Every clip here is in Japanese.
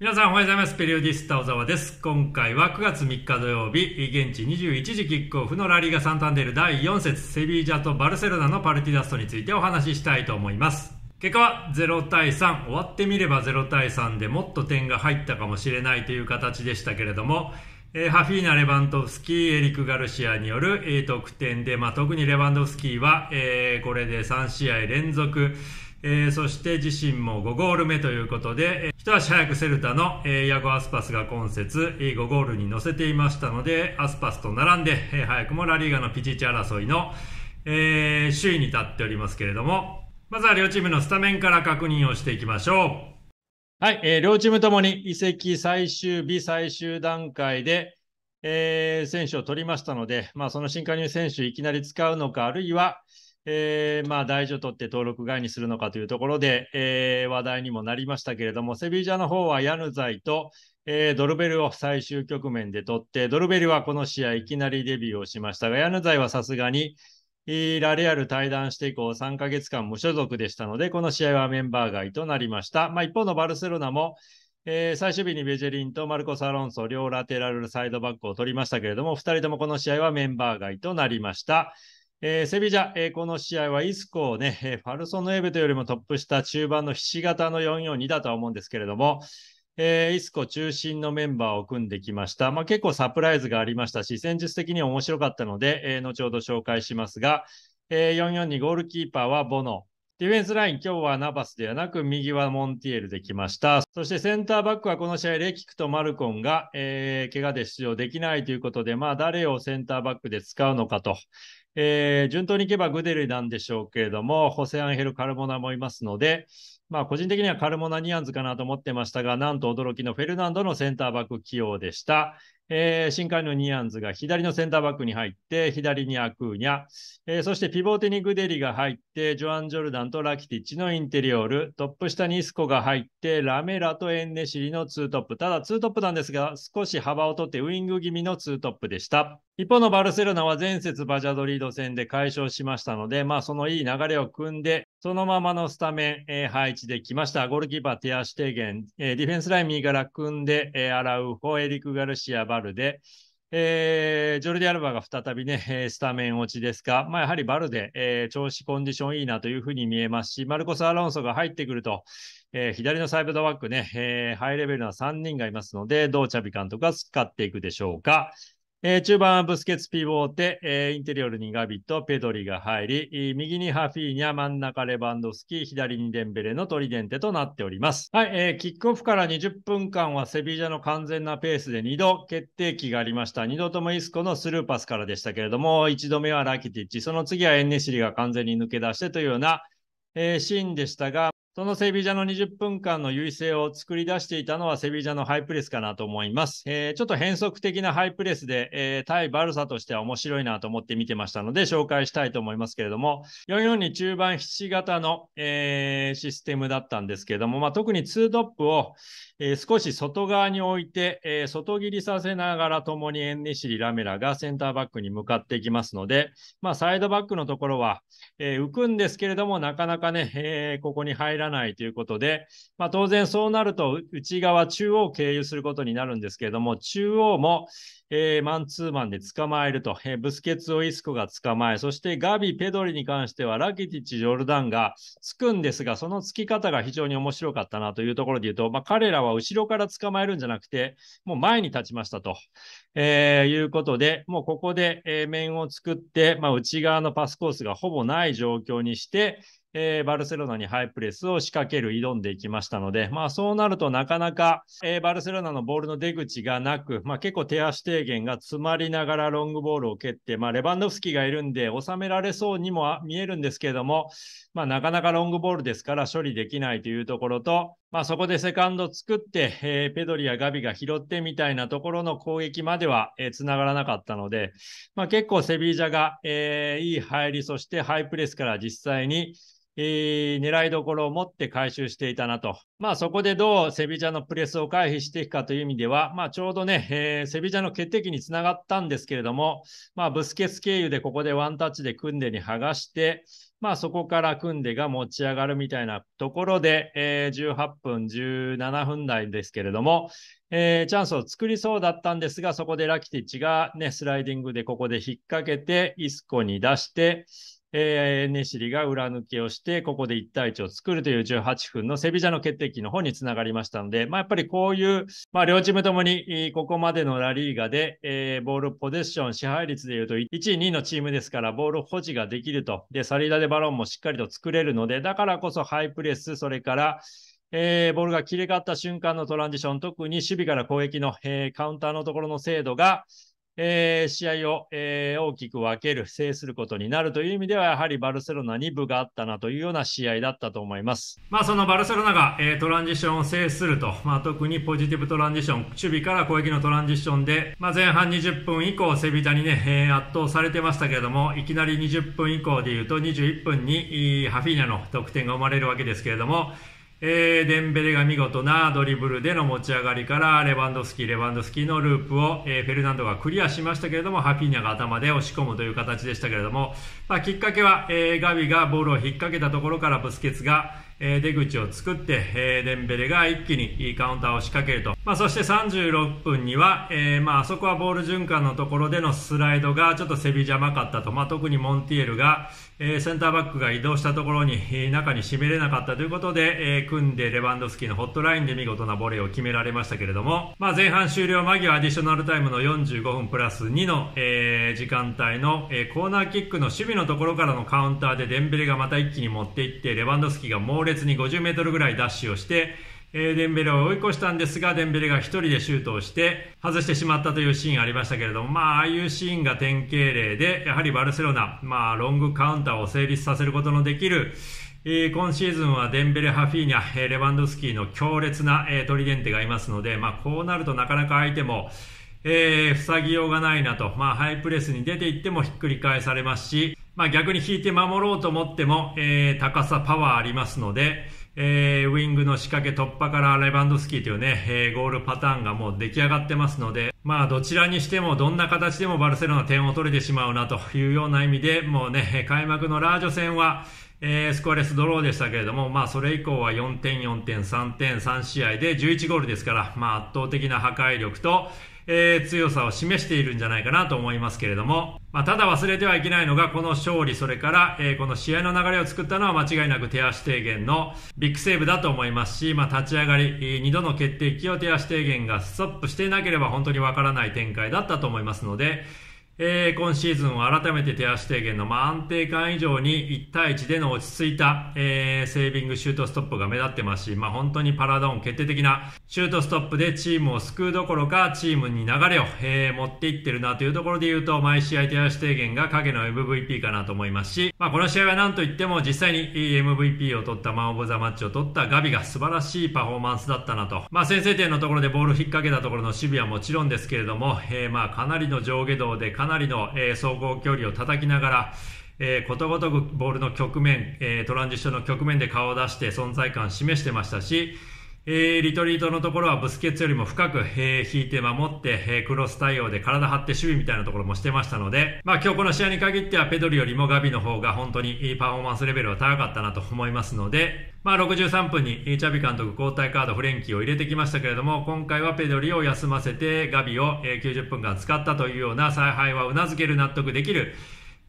皆さんおはようございます。ペリオディスタ小沢です。今回は9月3日土曜日、現地21時キックオフのラリーガサンタンデル第4節、セビージャとバルセロナのパルティダストについてお話ししたいと思います。結果は0対3、終わってみれば0対3でもっと点が入ったかもしれないという形でしたけれども、えー、ハフィーナ・レバンドフスキー、エリック・ガルシアによる得得点で、まあ、特にレバンドフスキーは、えー、これで3試合連続、えー、そして自身も5ゴール目ということで、えー、一足早くセルタの、えー、ヤゴ・アスパスが今節、えー、5ゴールに乗せていましたので、アスパスと並んで、えー、早くもラリーガのピチチ争いの、えー、首位に立っておりますけれども、まずは両チームのスタメンから確認をしていきましょう。はい、えー、両チームともに移籍最終日最終段階で、えー、選手を取りましたので、まあ、その新加入選手いきなり使うのか、あるいは、えー、まあ、大事を取って登録外にするのかというところで、えー、話題にもなりましたけれども、セビージャの方はヤヌザイと、えー、ドルベルを最終局面で取って、ドルベルはこの試合いきなりデビューをしましたが、ヤヌザイはさすがに、ラレアル対談して以降3ヶ月間無所属でしたので、この試合はメンバー外となりました。まあ、一方のバルセロナも、えー、最終日にベジェリンとマルコス・アロンソ、両ラテラルサイドバックを取りましたけれども、2人ともこの試合はメンバー外となりました。えー、セビジャ、えー、この試合はイスコをね、えー、ファルソヌエベトよりもトップした中盤のひし形の442だとは思うんですけれども、えー、イスコ中心のメンバーを組んできました。まあ、結構サプライズがありましたし、戦術的に面白かったので、え後ほど紹介しますが、え44 2ゴールキーパーはボノ。ディフェンスライン、今日はナバスではなく、右はモンティエルできました。そしてセンターバックはこの試合、レキクとマルコンが、えー、怪我で出場できないということで、まあ、誰をセンターバックで使うのかとえー、順当にいけばグデルなんでしょうけれども、ホセアンヘル・カルモナもいますので、まあ、個人的にはカルモナ・ニアンズかなと思ってましたが、なんと驚きのフェルナンドのセンターバック起用でした。えー、深海のニアンズが左のセンターバックに入って、左にアクーニャ、えー、そしてピボーテニグデリが入って、ジョアン・ジョルダンとラキティッチのインテリオール、トップ下にイスコが入って、ラメラとエンネシリの2トップ。ただ2トップなんですが、少し幅を取ってウイング気味の2トップでした。一方のバルセロナは前節バジャドリード戦で解消しましたので、まあそのいい流れを組んで、そのままのスタメン、えー、配置できました。ゴールキーパー、手足提言、えー、ディフェンスライン右から組んで、えー、アラウホ、エリク・ガルシア、バルデ、えー、ジョルディ・アルバが再びね、スタメン落ちですが、まあ、やはりバルで、えー、調子、コンディションいいなというふうに見えますし、マルコス・アロンソが入ってくると、えー、左のサイドバックね、ハイレベルな3人がいますので、どうチャビ監督が使っていくでしょうか。えー、中盤、はブスケツ、ピボーテ、えー、インテリオルにガビット、ペドリが入り、右にハフィーニャ、真ん中レバンドスキー、左にデンベレのトリデンテとなっております。はい、えー、キックオフから20分間はセビージャの完全なペースで2度決定機がありました。2度ともイスコのスルーパスからでしたけれども、1度目はラキティッチ、その次はエンネシリが完全に抜け出してというような、えー、シーンでしたが、そのセビジャの20分間の優位性を作り出していたのはセビジャのハイプレスかなと思います。えー、ちょっと変則的なハイプレスで、えー、対バルサとしては面白いなと思って見てましたので紹介したいと思いますけれども、442中盤ひし形の、えー、システムだったんですけれども、まあ、特に2トップを、え少し外側に置いて、え外切りさせながらともにエンネシリ・ラメラがセンターバックに向かっていきますので、まあ、サイドバックのところは、え浮くんですけれども、なかなかね、えここに入らないないということで、まあ、当然そうなると内側、中央を経由することになるんですけれども、中央も、えー、マンツーマンで捕まえると、えー、ブスケツをイスコが捕まえ、そしてガビ、ペドリに関してはラキティッチ、ジョルダンがつくんですが、そのつき方が非常に面白かったなというところで言うと、まあ、彼らは後ろから捕まえるんじゃなくて、もう前に立ちましたと、えー、いうことで、もうここで、え面を作って、まあ、内側のパスコースがほぼない状況にして、えー、バルセロナにハイプレスを仕掛ける、挑んでいきましたので、まあ、そうなるとなかなか、えー、バルセロナのボールの出口がなく、まあ、結構手足低減が詰まりながらロングボールを蹴って、まあ、レバンドフスキがいるんで収められそうにも見えるんですけれども、まあ、なかなかロングボールですから処理できないというところと、まあ、そこでセカンド作って、えー、ペドリやガビが拾ってみたいなところの攻撃まではつな、えー、がらなかったので、まあ、結構セビージャが、えー、いい入り、そしてハイプレスから実際にえー、狙いどころを持って回収していたなと。まあそこでどうセビジャのプレスを回避していくかという意味では、まあちょうどね、えー、セビジャの決定機につながったんですけれども、まあブスケツ経由でここでワンタッチでクンデに剥がして、まあそこからクンデが持ち上がるみたいなところで、えー、18分17分台ですけれども、えー、チャンスを作りそうだったんですが、そこでラキティッチがね、スライディングでここで引っ掛けて、イスコに出して、えー、ネシリが裏抜けをして、ここで1対1を作るという18分のセビジャの決定機の方につながりましたので、まあ、やっぱりこういう、まあ、両チームともに、ここまでのラリーガで、えー、ボールポゼッション、支配率でいうと1位、2位のチームですから、ボール保持ができると。で、サリーダでバロンもしっかりと作れるので、だからこそハイプレス、それから、えー、ボールが切れ替わった瞬間のトランジション、特に守備から攻撃の、えー、カウンターのところの精度が、えー、試合を、えー、大きく分ける、制することになるという意味では、やはりバルセロナに部があったなというような試合だったと思います。まあ、そのバルセロナが、えー、トランジションを制すると、まあ、特にポジティブトランジション、守備から攻撃のトランジションで、まあ、前半20分以降、セビタにね、えー、圧倒されてましたけれども、いきなり20分以降で言うと、21分にハフィーニャの得点が生まれるわけですけれども、えー、デンベレが見事なドリブルでの持ち上がりからレバンドスキー、レバンドスキーのループを、えー、フェルナンドがクリアしましたけれどもハピーニャが頭で押し込むという形でしたけれども、まあ、きっかけは、えー、ガビがボールを引っ掛けたところからブスケツが、え出口を作って、えデンベレが一気にカウンターを仕掛けると、まあ、そして36分には、えまあ、そこはボール循環のところでのスライドがちょっと背び邪まかったと、まあ、特にモンティエルが、えセンターバックが移動したところに中に締めれなかったということで、え組んでレバンドスキーのホットラインで見事なボレーを決められましたけれども、まあ、前半終了間際アディショナルタイムの45分プラス2の、え時間帯の、えコーナーキックの守備のところからのカウンターでデンベレがまた一気に持っていってレバンドスキーが猛烈烈に50メートルぐらいダッシュをして、えー、デンベレを追い越したんですが、デンベレが一人でシュートをして、外してしまったというシーンありましたけれども、まあ、ああいうシーンが典型例で、やはりバルセロナ、まあ、ロングカウンターを成立させることのできる、えー、今シーズンはデンベレ、ハフィーニャ、えー、レバンドスキーの強烈な、えー、トリデンテがいますので、まあ、こうなるとなかなか相手も、えー、塞ぎようがないなと、まあ、ハイプレスに出ていってもひっくり返されますし、まあ、逆に引いて守ろうと思っても、えー、高さ、パワーありますので、えー、ウィングの仕掛け突破からレバンドスキーというね、えー、ゴールパターンがもう出来上がってますので、まあどちらにしてもどんな形でもバルセロナ点を取れてしまうなというような意味で、もうね、開幕のラージョ戦は、えー、スコアレスドローでしたけれども、まあそれ以降は4点、4点、3点、3試合で11ゴールですから、まあ圧倒的な破壊力と、えー、強さを示しているんじゃないかなと思いますけれども、まあ、ただ忘れてはいけないのが、この勝利、それから、えー、この試合の流れを作ったのは間違いなく手足提言のビッグセーブだと思いますし、まあ、立ち上がり、2度の決定機を手足提言がストップしていなければ本当にわからない展開だったと思いますので、えー、今シーズンは改めて手足低減の、まあ、安定感以上に1対1での落ち着いた、えー、セービングシュートストップが目立ってますし、まあ、本当にパラドーン決定的なシュートストップでチームを救うどころかチームに流れを、えー、持っていってるなというところで言うと毎試合手足低減が影の MVP かなと思いますし、まあ、この試合は何と言っても実際に MVP を取ったマン・オブ・ザ・マッチを取ったガビが素晴らしいパフォーマンスだったなと、まあ、先制点のところでボール引っ掛けたところの守備はもちろんですけれども、えー、まあかなりの上下動でかなりなりの、えー、総合距離を叩きながら、えー、ことごとくボールの局面、えー、トランジションの局面で顔を出して存在感を示してましたし、えー、リトリートのところはブスケツよりも深く、えー、引いて守って、えー、クロス対応で体張って守備みたいなところもしてましたので、まあ今日この試合に限ってはペドリよりもガビの方が本当にいいパフォーマンスレベルは高かったなと思いますので、まあ63分にチャビ監督交代カードフレンキーを入れてきましたけれども、今回はペドリを休ませてガビを90分間使ったというような采配は頷ける納得できる、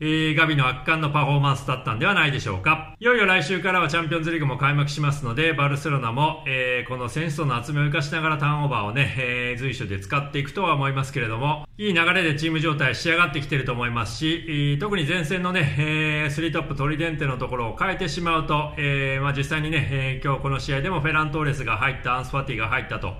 えー、ガビの圧巻のパフォーマンスだったんではないでしょうか。いよいよ来週からはチャンピオンズリーグも開幕しますので、バルセロナも、えー、この選手との厚みを生かしながらターンオーバーをね、えー、随所で使っていくとは思いますけれども、いい流れでチーム状態仕上がってきてると思いますし、えー、特に前線のね、えー、スリートップトリデンテのところを変えてしまうと、えー、まあ実際にね、えー、今日この試合でもフェラントーレスが入った、アンスファティが入ったと、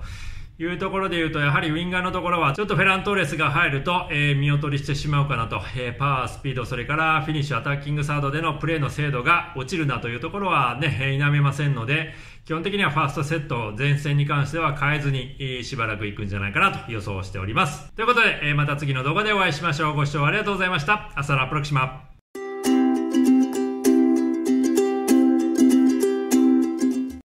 いうところで言うと、やはりウィンガーのところは、ちょっとフェラントーレスが入ると、えー、見劣りしてしまうかなと、えー、パワー、スピード、それからフィニッシュ、アタッキングサードでのプレーの精度が落ちるなというところはね、否めませんので、基本的にはファーストセット前線に関しては変えずに、えー、しばらく行くんじゃないかなと予想しております。ということで、えー、また次の動画でお会いしましょう。ご視聴ありがとうございました。アサラプロクシマ。